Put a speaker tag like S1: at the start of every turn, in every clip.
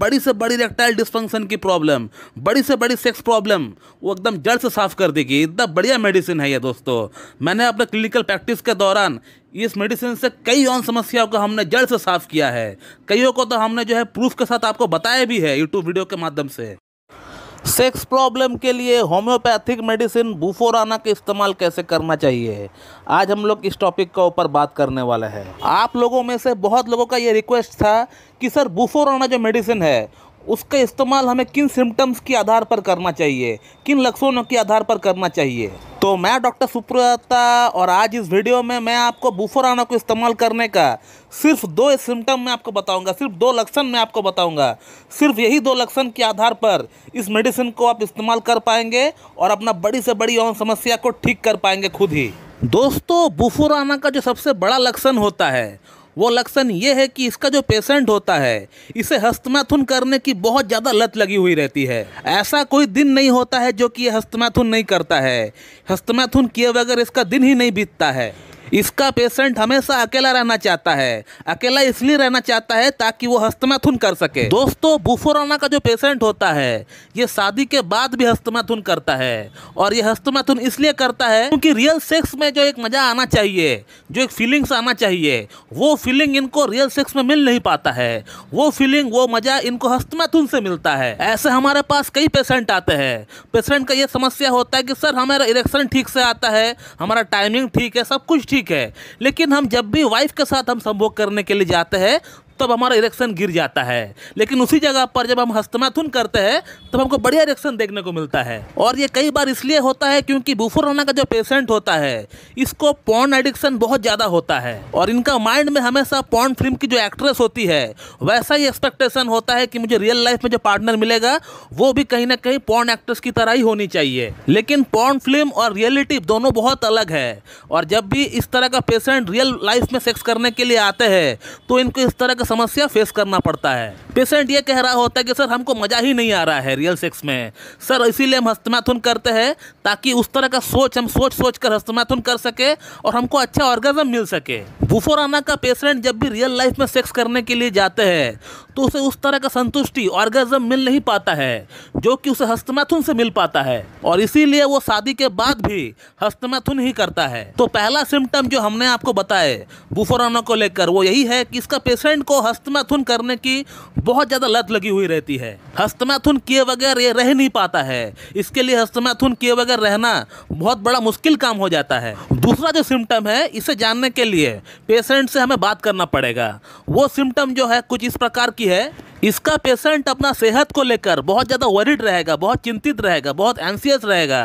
S1: बड़ी से बड़ी रेक्टाइल डिस्फंक्शन की प्रॉब्लम बड़ी से बड़ी सेक्स प्रॉब्लम वो एकदम जड़ से साफ कर देगी इतना बढ़िया मेडिसिन है ये दोस्तों मैंने अपने क्लिनिकल प्रैक्टिस के दौरान इस मेडिसिन से कई और समस्याओं को हमने जड़ से साफ किया है कईयों को तो हमने जो है प्रूफ के साथ आपको बताया भी है यूट्यूब वीडियो के माध्यम से सेक्स प्रॉब्लम के लिए होम्योपैथिक मेडिसिन बुफोराना का इस्तेमाल कैसे करना चाहिए आज हम लोग इस टॉपिक के ऊपर बात करने वाले हैं आप लोगों में से बहुत लोगों का ये रिक्वेस्ट था कि सर बुफोराना जो मेडिसिन है उसका इस्तेमाल हमें किन सिम्टम्स के आधार पर करना चाहिए किन लक्षणों के आधार पर करना चाहिए तो मैं डॉक्टर सुप्रता और आज इस वीडियो में मैं आपको बुफोराना को इस्तेमाल करने का सिर्फ दो सिम्टम मैं आपको बताऊंगा सिर्फ दो लक्षण मैं आपको बताऊंगा सिर्फ यही दो लक्षण के आधार पर इस मेडिसिन को आप इस्तेमाल कर पाएंगे और अपना बड़ी से बड़ी यौन समस्या को ठीक कर पाएंगे खुद ही दोस्तों बुफोराना का जो सबसे बड़ा लक्षण होता है वो लक्षण ये है कि इसका जो पेशेंट होता है इसे हस्तमैथुन करने की बहुत ज़्यादा लत लगी हुई रहती है ऐसा कोई दिन नहीं होता है जो कि हस्तमैथुन नहीं करता है हस्तमैथुन किए बगैर इसका दिन ही नहीं बीतता है इसका पेशेंट हमेशा अकेला रहना चाहता है अकेला इसलिए रहना चाहता है ताकि वो हस्तमैथुन कर सके दोस्तों बुफोराना का जो पेशेंट होता है ये शादी के बाद भी हस्तमैथुन करता है और ये हस्तमैथुन इसलिए करता है क्योंकि रियल सेक्स में जो एक मज़ा आना चाहिए जो एक फीलिंग्स आना चाहिए वो फीलिंग इनको रियल सेक्स में मिल नहीं पाता है वो फीलिंग वो मज़ा इनको हस्तमैथुन से मिलता है ऐसे हमारे पास कई पेशेंट आते हैं पेशेंट का ये समस्या होता है कि सर हमारा इलेक्शन ठीक से आता है हमारा टाइमिंग ठीक है सब कुछ ठीक ठीक है लेकिन हम जब भी वाइफ के साथ हम संभोग करने के लिए जाते हैं तब हमारा इरेक्शन गिर जाता है लेकिन उसी जगह पर जब हम हस्तमाथुन करते हैं तब हमको बढ़िया इरेक्शन देखने को मिलता है और ये कई बार इसलिए होता है क्योंकि बुफर होना का जो पेशेंट होता है इसको पॉन एडिक्शन बहुत ज़्यादा होता है और इनका माइंड में हमेशा पॉन फिल्म की जो एक्ट्रेस होती है वैसा ही एक्सपेक्टेशन होता है कि मुझे रियल लाइफ में जो पार्टनर मिलेगा वो भी कहीं ना कहीं पॉन एक्ट्रेस की तरह ही होनी चाहिए लेकिन पॉन फिल्म और रियलिटी दोनों बहुत अलग है और जब भी इस तरह का पेशेंट रियल लाइफ में सेक्स करने के लिए आते हैं तो इनको इस तरह का समस्या फेस करना पड़ता है पेशेंट ये कह रहा होता है कि सर हमको मज़ा ही नहीं आ रहा है रियल सेक्स में सर इसीलिए हम हस्तमाथुन करते हैं ताकि उस तरह का सोच हम सोच सोच कर हस्तमाथुन कर सके और हमको अच्छा ऑर्गेजम मिल सके बुफोराना का पेशेंट जब भी रियल लाइफ में सेक्स करने के लिए जाते हैं तो उसे उस तरह का संतुष्टि ऑर्गेजम मिल नहीं पाता है जो कि उसे हस्तमाथुन से मिल पाता है और इसीलिए वो शादी के बाद भी हस्तमाथुन ही करता है तो पहला सिम्टम जो हमने आपको बताए बुफोराना को लेकर वो यही है कि इसका पेशेंट को हस्तमैथुन करने की बहुत ज़्यादा लत लगी हुई रहती है हस्तमैथुन किए बगैर ये रह नहीं पाता है इसके लिए हस्तमैथुन किए बगैर रहना बहुत बड़ा मुश्किल काम हो जाता है दूसरा जो सिम्टम है इसे जानने के लिए पेशेंट से हमें बात करना पड़ेगा वो सिम्टम जो है कुछ इस प्रकार की है इसका पेशेंट अपना सेहत को लेकर बहुत ज़्यादा वरिड रहेगा बहुत चिंतित रहेगा बहुत एंसियस रहेगा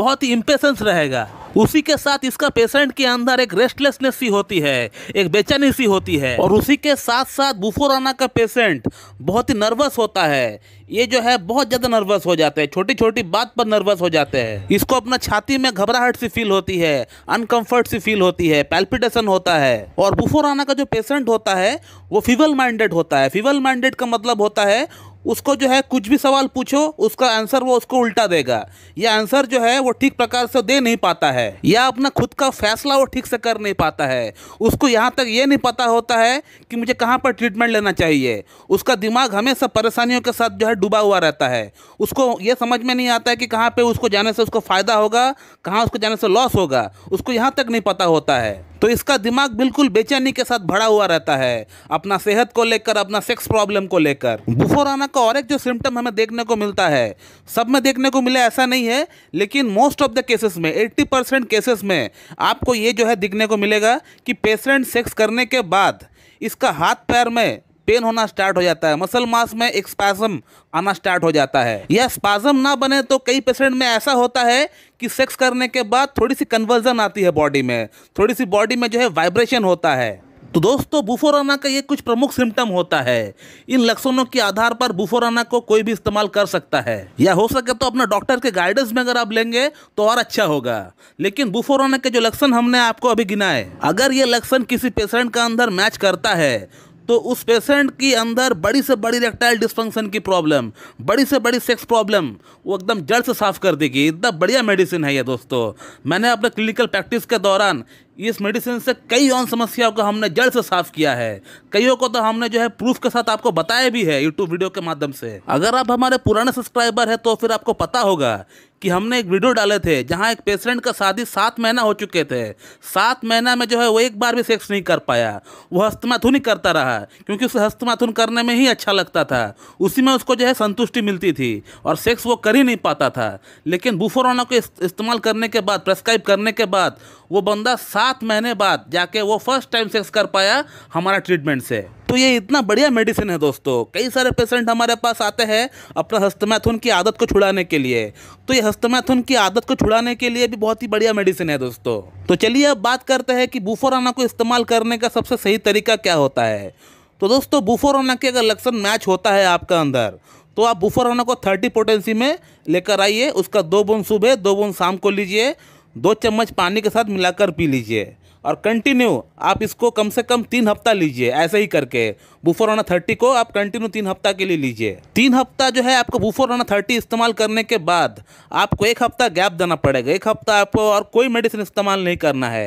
S1: बहुत ही इम्पेशेंस रहेगा उसी के साथ इसका पेशेंट के अंदर एक रेस्टलेसनेस सी होती है एक बेचैनी सी होती है और उसी के साथ साथ बुफोराना का पेशेंट बहुत ही नर्वस होता है ये जो है बहुत ज़्यादा नर्वस हो जाते हैं छोटी छोटी बात पर नर्वस हो जाते हैं इसको अपना छाती में घबराहट सी फील होती है अनकम्फर्ट सी फील होती है पैल्पिटेशन होता है और बुफोराना का जो पेशेंट होता है वो फीवल माइंडेड होता है फीवल माइंडेड का मतलब मतलब होता है उसको जो है कुछ भी सवाल पूछो उसका आंसर वो उसको उल्टा देगा या आंसर जो है वो ठीक प्रकार से दे नहीं पाता है या अपना खुद का फैसला वो ठीक से कर नहीं पाता है उसको यहाँ तक ये नहीं पता होता है कि मुझे कहाँ पर ट्रीटमेंट लेना चाहिए उसका दिमाग हमेशा परेशानियों के साथ जो है डूबा हुआ रहता है उसको ये समझ में नहीं आता है कि कहाँ पर उसको जाने से उसको फ़ायदा होगा कहाँ उसको जाने से लॉस होगा उसको यहाँ तक नहीं पता होता है तो इसका दिमाग बिल्कुल बेचैनी के साथ भरा हुआ रहता है अपना सेहत को लेकर अपना सेक्स प्रॉब्लम को लेकर बुफोराना का और एक जो सिम्टम हमें देखने को मिलता है सब में देखने को मिले ऐसा नहीं है लेकिन मोस्ट ऑफ द केसेस में 80 परसेंट केसेस में आपको ये जो है दिखने को मिलेगा कि पेशेंट सेक्स करने के बाद इसका हाथ पैर में पेन होना स्टार्ट हो जाता है मसल मास में एक स्पाजम आना स्टार्ट हो जाता है यह स्पाजम ना बने तो कई पेशेंट में ऐसा होता है कि सेक्स करने के बाद थोड़ी सी कन्वर्जन आती है बॉडी में थोड़ी सी बॉडी में जो है वाइब्रेशन होता है तो दोस्तों बुफोराना का ये कुछ प्रमुख सिम्टम होता है इन लक्षणों के आधार पर बुफोराना को कोई भी इस्तेमाल कर सकता है या हो सके तो अपना डॉक्टर के गाइडेंस में अगर आप लेंगे तो और अच्छा होगा लेकिन बुफोराना के जो लक्षण हमने आपको अभी गिनाए अगर ये लक्षण किसी पेशेंट का अंदर मैच करता है तो उस पेशेंट के अंदर बड़ी से बड़ी रेक्टाइल डिस्फंक्शन की प्रॉब्लम बड़ी से बड़ी सेक्स प्रॉब्लम वो एकदम जड़ से साफ कर देगी इतना बढ़िया मेडिसिन है ये दोस्तों मैंने अपने क्लिनिकल प्रैक्टिस के दौरान इस मेडिसिन से कई और समस्याओं को हमने जड़ से साफ किया है कईयों को तो हमने जो है प्रूफ के साथ आपको बताया भी है यूट्यूब वीडियो के माध्यम से अगर आप हमारे पुराने सब्सक्राइबर हैं तो फिर आपको पता होगा कि हमने एक वीडियो डाले थे जहां एक पेशेंट का शादी सात महीना हो चुके थे सात महीना में जो है वो एक बार भी सेक्स नहीं कर पाया वो हस्तमाथुन ही करता रहा क्योंकि उसे हस्तमाथुन करने में ही अच्छा लगता था उसी में उसको जो है संतुष्टि मिलती थी और सेक्स वो कर ही नहीं पाता था लेकिन बुफोरोना को इस्तेमाल करने के बाद प्रेस्क्राइब करने के बाद वो बंदा सात महीने बाद जाके वो फर्स्ट टाइम सेक्स कर पाया हमारा ट्रीटमेंट से तो ये इतना बढ़िया मेडिसिन है दोस्तों कई सारे पेशेंट हमारे पास आते हैं अपना हस्तमैथुन की आदत को छुड़ाने के लिए तो ये हस्तमैथुन की आदत को छुड़ाने के लिए भी बहुत ही बढ़िया मेडिसिन है दोस्तों तो चलिए अब बात करते हैं कि बुफोराना को इस्तेमाल करने का सबसे सही तरीका क्या होता है तो दोस्तों बुफोराना के अगर लक्षण मैच होता है आपका अंदर तो आप बुफोराना को थर्टी पोटेंसी में लेकर आइए उसका दो बुन सुबह दो बुन शाम को लीजिए दो चम्मच पानी के साथ मिलाकर पी लीजिए और कंटिन्यू आप इसको कम से कम तीन हफ्ता लीजिए ऐसे ही करके बुफोराना थर्टी को आप कंटिन्यू तीन हफ्ता के लिए लीजिए तीन हफ्ता जो है आपको ऑना थर्टी इस्तेमाल करने के बाद आपको एक हफ्ता गैप देना पड़ेगा एक हफ्ता आपको और कोई मेडिसिन इस्तेमाल नहीं करना है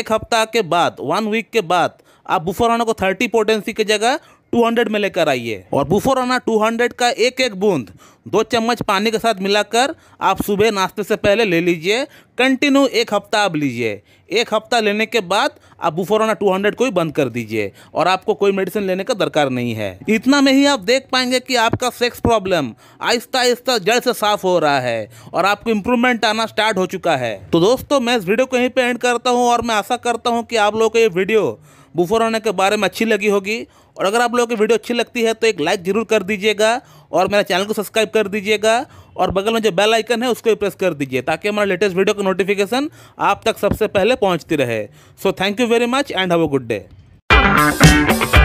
S1: एक हफ्ता के बाद वन वीक के बाद आप बुफोराना को थर्टी पोटेंसी की जगह 200 में लेकर आइए और बुफोराना 200 का एक एक बूंद दो चम्मच पानी के साथ मिलाकर आप सुबह नाश्ते से पहले ले लीजिए कंटिन्यू एक हफ्ता आप लीजिए एक हफ्ता लेने के बाद आप बुफोराना 200 को ही बंद कर दीजिए और आपको कोई मेडिसिन लेने का दरकार नहीं है इतना में ही आप देख पाएंगे कि आपका सेक्स प्रॉब्लम आहिस्ता आहिस्ता जड़ से साफ हो रहा है और आपको इम्प्रूवमेंट आना स्टार्ट हो चुका है तो दोस्तों मैं इस वीडियो को यहीं पर एंड करता हूँ और मैं आशा करता हूँ कि आप लोगों को ये वीडियो बुफर होने के बारे में अच्छी लगी होगी और अगर आप लोगों की वीडियो अच्छी लगती है तो एक लाइक ज़रूर कर दीजिएगा और मेरे चैनल को सब्सक्राइब कर दीजिएगा और बगल में जो बेल आइकन है उसको भी प्रेस कर दीजिए ताकि हमारा लेटेस्ट वीडियो का नोटिफिकेशन आप तक सबसे पहले पहुँचती रहे so thank you very much and have a good day